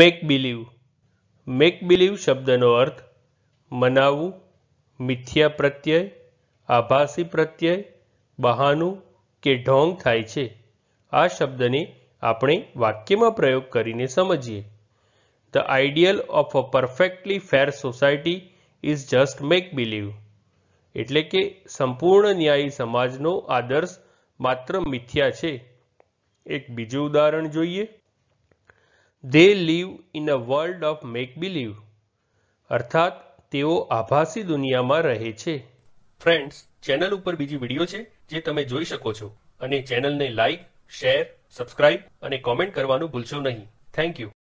make believe make believe શબ્દનો અર્થ મનાવવું મિથ્યા પ્રત્યય આભાસી પ્રત્યય બહાનું કે ઢોંગ થાય છે આ શબ્દને આપણે વાક્યમાં પ્રયોગ કરીને સમજીએ the ideal of a perfectly fair society is just make believe એટલે કે સંપૂર્ણ ન્યાયી સમાજનો આદર્શ માત્ર મિથ્યા છે એક બીજું ઉદાહરણ જોઈએ they live in a world of make believe અર્થાત તેઓ આભાસી દુનિયામાં રહે છે ફ્રેન્ડ્સ ચેનલ ઉપર બીજી વિડીયો છે જે તમે જોઈ શકો છો અને ચેનલને લાઇક શેર સબસ્ક્રાઇબ અને કોમેન્ટ કરવાનું ભૂલશો નહીં થેન્ક યુ